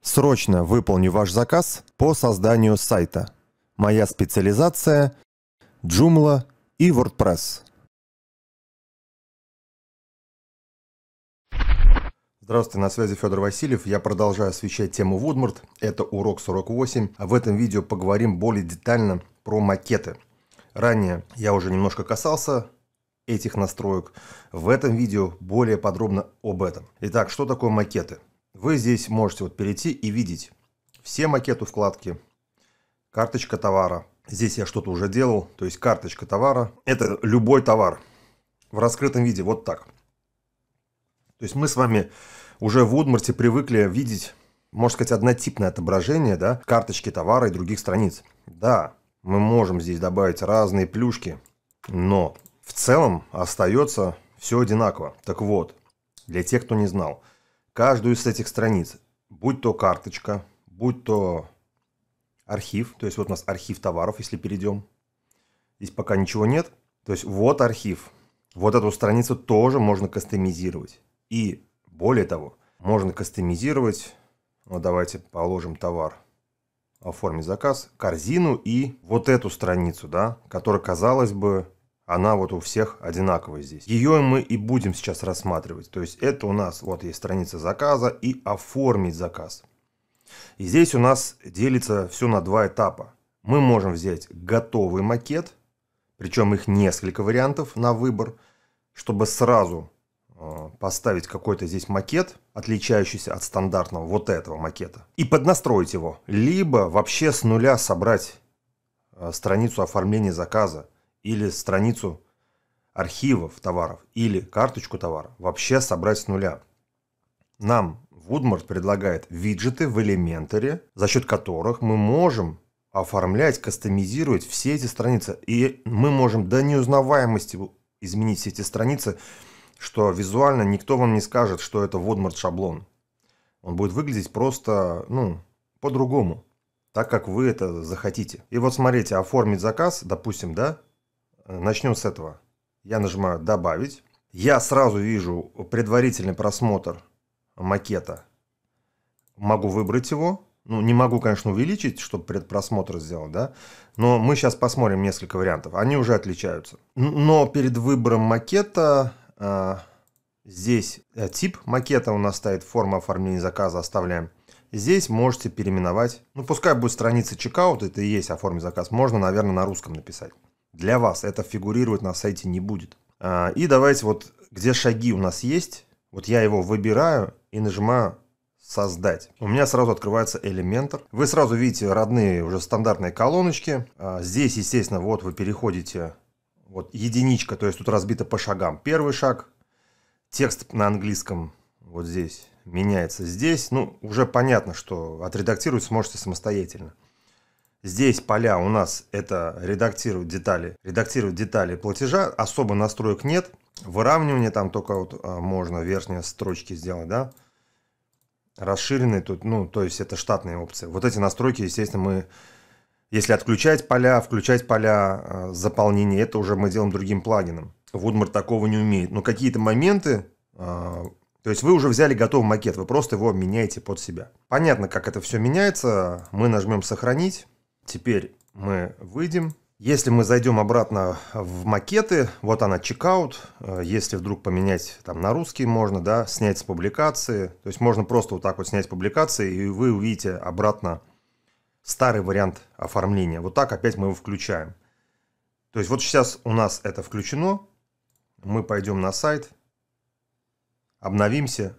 Срочно выполню ваш заказ по созданию сайта. Моя специализация – Joomla и WordPress. Здравствуйте, на связи Федор Васильев. Я продолжаю освещать тему Woodmart. Это урок 48. В этом видео поговорим более детально про макеты. Ранее я уже немножко касался этих настроек. В этом видео более подробно об этом. Итак, что такое макеты? Вы здесь можете вот перейти и видеть все макеты вкладки, карточка товара. Здесь я что-то уже делал, то есть карточка товара. Это любой товар в раскрытом виде, вот так. То есть мы с вами уже в Удмурте привыкли видеть, можно сказать, однотипное отображение да, карточки товара и других страниц. Да, мы можем здесь добавить разные плюшки, но в целом остается все одинаково. Так вот, для тех, кто не знал – каждую из этих страниц, будь то карточка, будь то архив, то есть вот у нас архив товаров, если перейдем, здесь пока ничего нет, то есть вот архив, вот эту страницу тоже можно кастомизировать. И более того, можно кастомизировать, ну давайте положим товар, оформить заказ, корзину и вот эту страницу, да, которая, казалось бы, она вот у всех одинаковая здесь. Ее мы и будем сейчас рассматривать. То есть это у нас вот есть страница заказа и оформить заказ. И здесь у нас делится все на два этапа. Мы можем взять готовый макет, причем их несколько вариантов на выбор, чтобы сразу э, поставить какой-то здесь макет, отличающийся от стандартного вот этого макета, и поднастроить его. Либо вообще с нуля собрать э, страницу оформления заказа, или страницу архивов товаров или карточку товара вообще собрать с нуля. Нам Woodmart предлагает виджеты в элементаре, за счет которых мы можем оформлять, кастомизировать все эти страницы. И мы можем до неузнаваемости изменить все эти страницы, что визуально никто вам не скажет, что это Woodmart шаблон. Он будет выглядеть просто, ну, по-другому, так как вы это захотите. И вот смотрите, оформить заказ, допустим, да, Э, начнем с этого. Я нажимаю «Добавить». Я сразу вижу предварительный просмотр макета. Могу выбрать его. Ну, не могу, конечно, увеличить, чтобы предпросмотр сделать, да. Но мы сейчас посмотрим несколько вариантов. Они уже отличаются. Но перед выбором макета э, здесь э, тип макета у нас стоит, форма оформления заказа оставляем. Здесь можете переименовать. Ну, пускай будет страница чекаут, это и есть оформить заказ. Можно, наверное, на русском написать для вас. Это фигурировать на сайте не будет. А, и давайте вот, где шаги у нас есть, вот я его выбираю и нажимаю создать. У меня сразу открывается Elementor. Вы сразу видите родные уже стандартные колоночки. А, здесь, естественно, вот вы переходите, вот единичка, то есть тут разбито по шагам. Первый шаг, текст на английском вот здесь меняется здесь. Ну, уже понятно, что отредактировать сможете самостоятельно. Здесь поля у нас это редактируют детали, редактируют детали платежа, особо настроек нет. Выравнивание там только вот а, можно верхние строчки сделать, да. Расширенные тут, ну, то есть это штатные опции. Вот эти настройки, естественно, мы, если отключать поля, включать поля а, заполнения, это уже мы делаем другим плагином. Woodmart такого не умеет. Но какие-то моменты а, то есть вы уже взяли готовый макет, вы просто его меняете под себя. Понятно, как это все меняется. Мы нажмем «Сохранить». Теперь мы выйдем. Если мы зайдем обратно в макеты, вот она чекаут, э, если вдруг поменять там на русский можно, да, снять с публикации, то есть можно просто вот так вот снять с публикации, и вы увидите обратно старый вариант оформления. Вот так опять мы его включаем. То есть вот сейчас у нас это включено, мы пойдем на сайт, обновимся,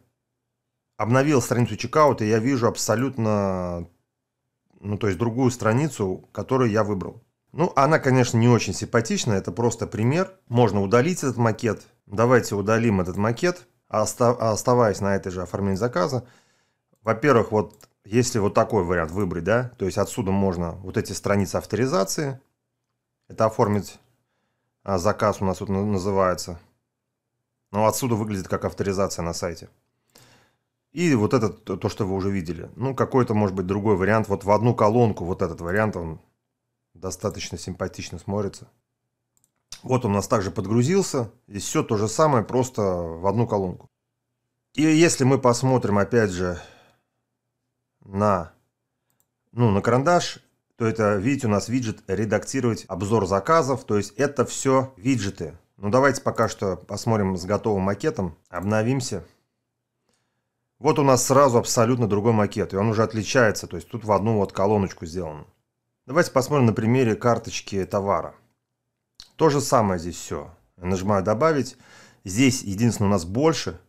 обновил страницу чекаута, и я вижу абсолютно ну, то есть другую страницу, которую я выбрал. Ну, она, конечно, не очень симпатична, это просто пример. Можно удалить этот макет. Давайте удалим этот макет, а а оставаясь на этой же оформлении заказа. Во-первых, вот если вот такой вариант выбрать, да, то есть отсюда можно вот эти страницы авторизации, это оформить а, заказ у нас тут называется. Но отсюда выглядит как авторизация на сайте. И вот это то, что вы уже видели. Ну, какой-то, может быть, другой вариант. Вот в одну колонку вот этот вариант, он достаточно симпатично смотрится. Вот он у нас также подгрузился. И все то же самое, просто в одну колонку. И если мы посмотрим, опять же, на, ну, на карандаш, то это, видите, у нас виджет «Редактировать обзор заказов». То есть это все виджеты. Ну, давайте пока что посмотрим с готовым макетом. Обновимся. Вот у нас сразу абсолютно другой макет, и он уже отличается, то есть тут в одну вот колоночку сделан. Давайте посмотрим на примере карточки товара. То же самое здесь все. Я нажимаю «Добавить». Здесь единственное у нас больше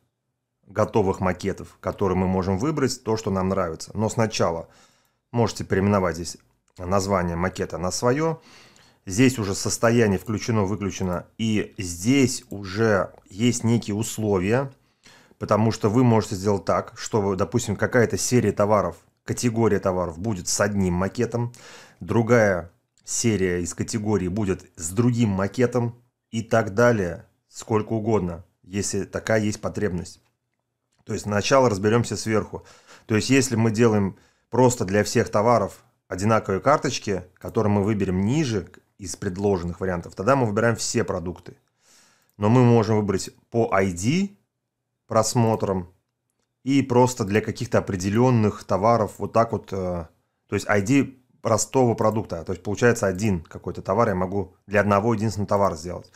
готовых макетов, которые мы можем выбрать, то, что нам нравится. Но сначала можете переименовать здесь название макета на свое. Здесь уже состояние включено-выключено, и здесь уже есть некие условия, Потому что вы можете сделать так, что, допустим, какая-то серия товаров, категория товаров будет с одним макетом, другая серия из категории будет с другим макетом и так далее, сколько угодно, если такая есть потребность. То есть сначала разберемся сверху. То есть если мы делаем просто для всех товаров одинаковые карточки, которые мы выберем ниже из предложенных вариантов, тогда мы выбираем все продукты. Но мы можем выбрать по ID просмотром и просто для каких-то определенных товаров вот так вот, э, то есть ID простого продукта, то есть получается один какой-то товар я могу для одного единственного товара сделать.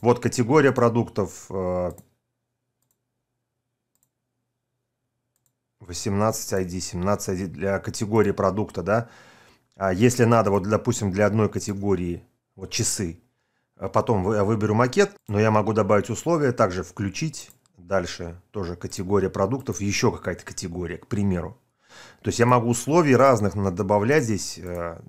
Вот категория продуктов 18 ID, 17 ID для категории продукта, да. А если надо, вот, допустим, для одной категории, вот часы, а потом я выберу макет, но я могу добавить условия, также включить дальше тоже категория продуктов, еще какая-то категория, к примеру. То есть я могу условий разных добавлять здесь, э,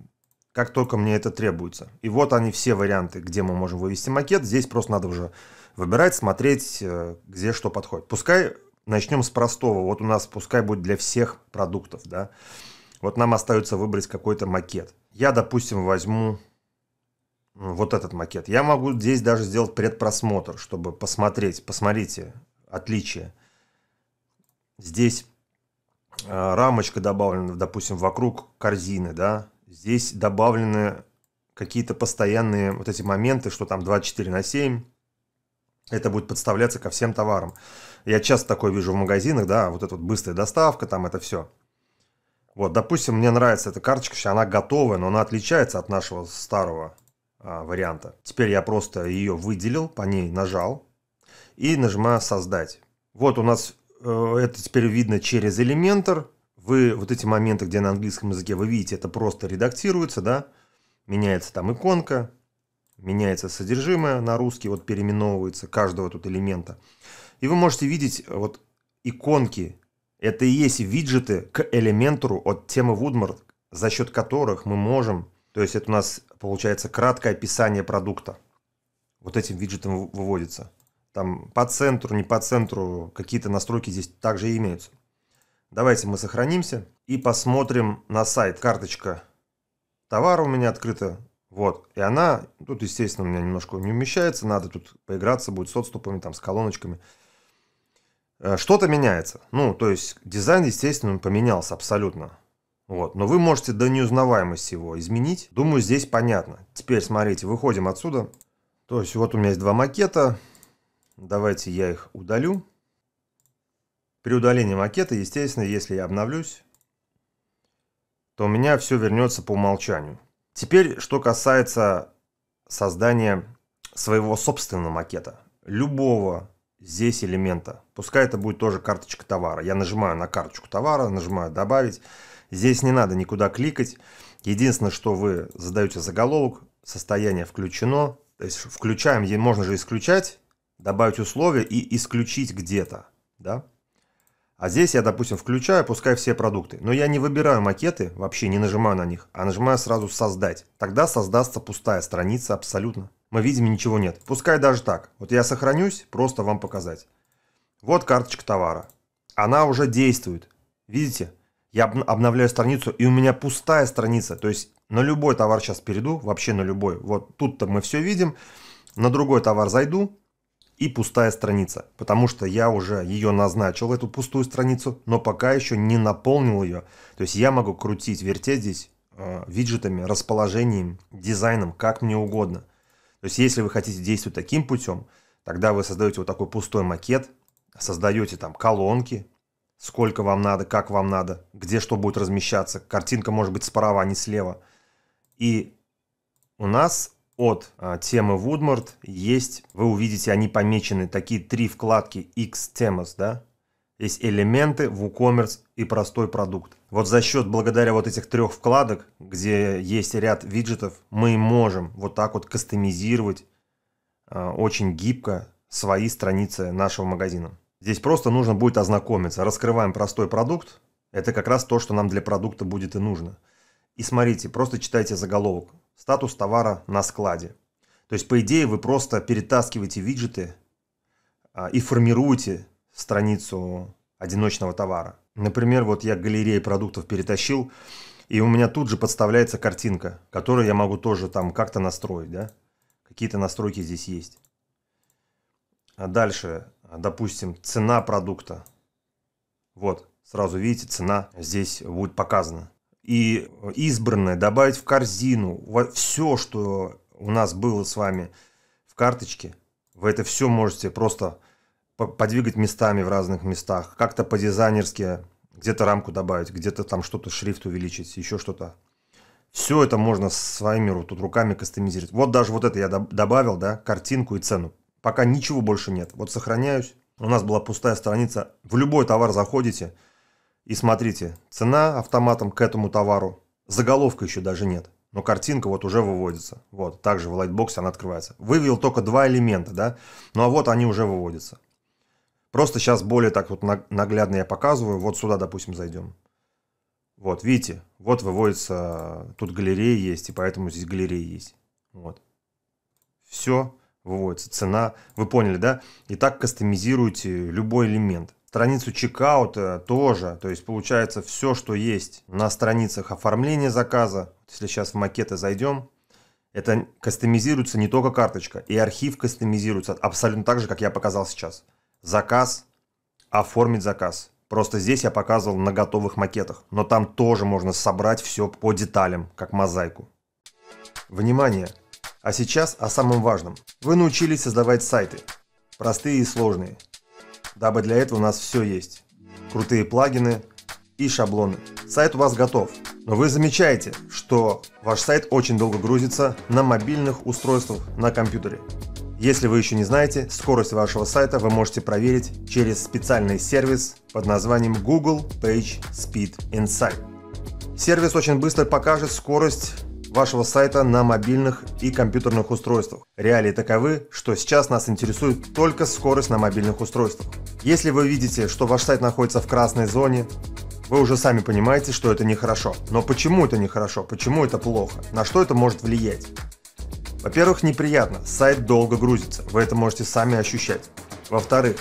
как только мне это требуется. И вот они все варианты, где мы можем вывести макет. Здесь просто надо уже выбирать, смотреть, э, где что подходит. Пускай начнем с простого. Вот у нас пускай будет для всех продуктов, да. Вот нам остается выбрать какой-то макет. Я, допустим, возьму вот этот макет. Я могу здесь даже сделать предпросмотр, чтобы посмотреть. Посмотрите, отличие. Здесь э, рамочка добавлена, допустим, вокруг корзины, да, здесь добавлены какие-то постоянные вот эти моменты, что там 24 на 7, это будет подставляться ко всем товарам. Я часто такое вижу в магазинах, да, вот эта вот быстрая доставка, там это все. Вот, допустим, мне нравится эта карточка, она готовая, но она отличается от нашего старого а, варианта. Теперь я просто ее выделил, по ней нажал, и нажимаю «Создать». Вот у нас э, это теперь видно через Elementor. Вы вот эти моменты, где на английском языке вы видите, это просто редактируется, да? Меняется там иконка, меняется содержимое на русский, вот переименовывается каждого тут элемента. И вы можете видеть э, вот иконки. Это и есть виджеты к элементу от темы Woodmart, за счет которых мы можем, то есть это у нас получается краткое описание продукта. Вот этим виджетом выводится там по центру, не по центру, какие-то настройки здесь также имеются. Давайте мы сохранимся и посмотрим на сайт. Карточка товара у меня открыта. Вот, и она, тут, естественно, у меня немножко не умещается, надо тут поиграться будет с отступами, там, с колоночками. Э, что-то меняется. Ну, то есть дизайн, естественно, поменялся абсолютно. Вот, но вы можете до неузнаваемости его изменить. Думаю, здесь понятно. Теперь, смотрите, выходим отсюда. То есть вот у меня есть два макета. Давайте я их удалю. При удалении макета, естественно, если я обновлюсь, то у меня все вернется по умолчанию. Теперь, что касается создания своего собственного макета. Любого здесь элемента. Пускай это будет тоже карточка товара. Я нажимаю на карточку товара, нажимаю «Добавить». Здесь не надо никуда кликать. Единственное, что вы задаете заголовок, состояние включено. То есть включаем, можно же исключать добавить условия и исключить где-то, да? А здесь я, допустим, включаю, пускай все продукты. Но я не выбираю макеты, вообще не нажимаю на них, а нажимаю сразу «Создать». Тогда создастся пустая страница абсолютно. Мы видим, ничего нет. Пускай даже так. Вот я сохранюсь, просто вам показать. Вот карточка товара. Она уже действует. Видите? Я обновляю страницу, и у меня пустая страница. То есть на любой товар сейчас перейду, вообще на любой. Вот тут-то мы все видим. На другой товар зайду, и пустая страница, потому что я уже ее назначил, эту пустую страницу, но пока еще не наполнил ее. То есть я могу крутить, вертеть здесь э, виджетами, расположением, дизайном, как мне угодно. То есть если вы хотите действовать таким путем, тогда вы создаете вот такой пустой макет, создаете там колонки, сколько вам надо, как вам надо, где что будет размещаться. Картинка может быть справа, а не слева. И у нас от а, темы Woodmart есть, вы увидите, они помечены, такие три вкладки X-Temas, да? Есть элементы, WooCommerce и простой продукт. Вот за счет, благодаря вот этих трех вкладок, где есть ряд виджетов, мы можем вот так вот кастомизировать а, очень гибко свои страницы нашего магазина. Здесь просто нужно будет ознакомиться. Раскрываем простой продукт. Это как раз то, что нам для продукта будет и нужно. И смотрите, просто читайте заголовок статус товара на складе. То есть, по идее, вы просто перетаскиваете виджеты а, и формируете страницу одиночного товара. Например, вот я галереи продуктов перетащил, и у меня тут же подставляется картинка, которую я могу тоже там как-то настроить, да? Какие-то настройки здесь есть. А дальше, допустим, цена продукта. Вот, сразу видите, цена здесь будет показана и э, избранное, добавить в корзину, все, что у нас было с вами в карточке, вы это все можете просто подвигать местами в разных местах, как-то по-дизайнерски где-то рамку добавить, где-то там что-то шрифт увеличить, еще что-то. Все это можно своими тут руками кастомизировать. Вот даже вот это я добавил, да, картинку и цену. Пока ничего больше нет. Вот сохраняюсь. У нас была пустая страница. В любой товар заходите – и смотрите, цена автоматом к этому товару. Заголовка еще даже нет. Но картинка вот уже выводится. Вот, также в лайтбоксе она открывается. Вывел только два элемента, да? Ну а вот они уже выводятся. Просто сейчас более так вот наглядно я показываю. Вот сюда, допустим, зайдем. Вот, видите? Вот выводится... Тут галерея есть, и поэтому здесь галерея есть. Вот. Все выводится. Цена. Вы поняли, да? И так кастомизируете любой элемент страницу чекаута тоже. То есть получается все, что есть на страницах оформления заказа, если сейчас в макеты зайдем, это кастомизируется не только карточка, и архив кастомизируется абсолютно так же, как я показал сейчас. Заказ, оформить заказ. Просто здесь я показывал на готовых макетах, но там тоже можно собрать все по деталям, как мозаику. Внимание! А сейчас о самом важном. Вы научились создавать сайты. Простые и сложные – дабы для этого у нас все есть. Крутые плагины и шаблоны. Сайт у вас готов, но вы замечаете, что ваш сайт очень долго грузится на мобильных устройствах на компьютере. Если вы еще не знаете, скорость вашего сайта вы можете проверить через специальный сервис под названием Google Page Speed Insight. Сервис очень быстро покажет скорость вашего сайта на мобильных и компьютерных устройствах. Реалии таковы, что сейчас нас интересует только скорость на мобильных устройствах. Если вы видите, что ваш сайт находится в красной зоне, вы уже сами понимаете, что это нехорошо. Но почему это нехорошо? Почему это плохо? На что это может влиять? Во-первых, неприятно, сайт долго грузится, вы это можете сами ощущать. Во-вторых,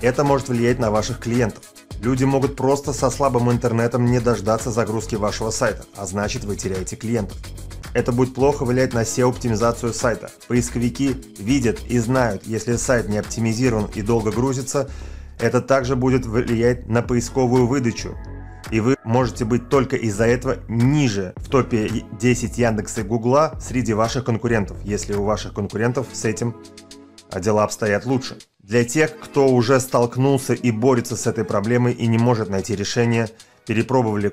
это может влиять на ваших клиентов. Люди могут просто со слабым интернетом не дождаться загрузки вашего сайта, а значит вы теряете клиентов. Это будет плохо влиять на SEO-оптимизацию сайта. Поисковики видят и знают, если сайт не оптимизирован и долго грузится, это также будет влиять на поисковую выдачу. И вы можете быть только из-за этого ниже в топе 10 Яндекса и Гугла среди ваших конкурентов, если у ваших конкурентов с этим а дела обстоят лучше. Для тех, кто уже столкнулся и борется с этой проблемой и не может найти решение, перепробовали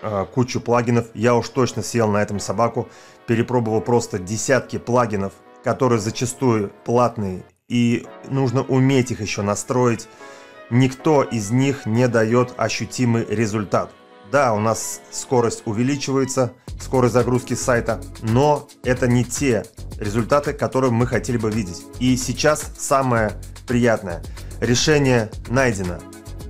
э, кучу плагинов, я уж точно съел на этом собаку, перепробовал просто десятки плагинов, которые зачастую платные, и нужно уметь их еще настроить, никто из них не дает ощутимый результат. Да, у нас скорость увеличивается, скорость загрузки сайта, но это не те результаты, которые мы хотели бы видеть. И сейчас самое приятное. Решение найдено.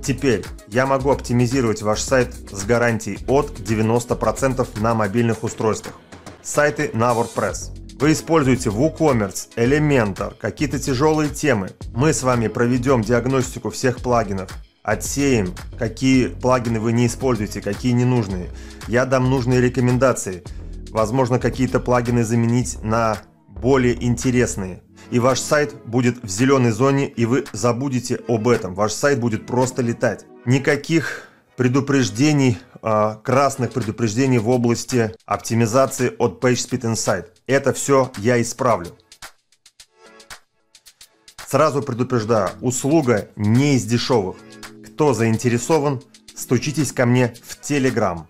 Теперь я могу оптимизировать ваш сайт с гарантией от 90% на мобильных устройствах. Сайты на WordPress. Вы используете WooCommerce, Elementor, какие-то тяжелые темы. Мы с вами проведем диагностику всех плагинов, отсеем, какие плагины вы не используете, какие ненужные. Я дам нужные рекомендации. Возможно, какие-то плагины заменить на более интересные. И ваш сайт будет в зеленой зоне, и вы забудете об этом. Ваш сайт будет просто летать. Никаких предупреждений, а, красных предупреждений в области оптимизации от PageSpeed Insight. Это все я исправлю. Сразу предупреждаю, услуга не из дешевых. Кто заинтересован, стучитесь ко мне в Телеграм.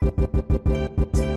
Thank you.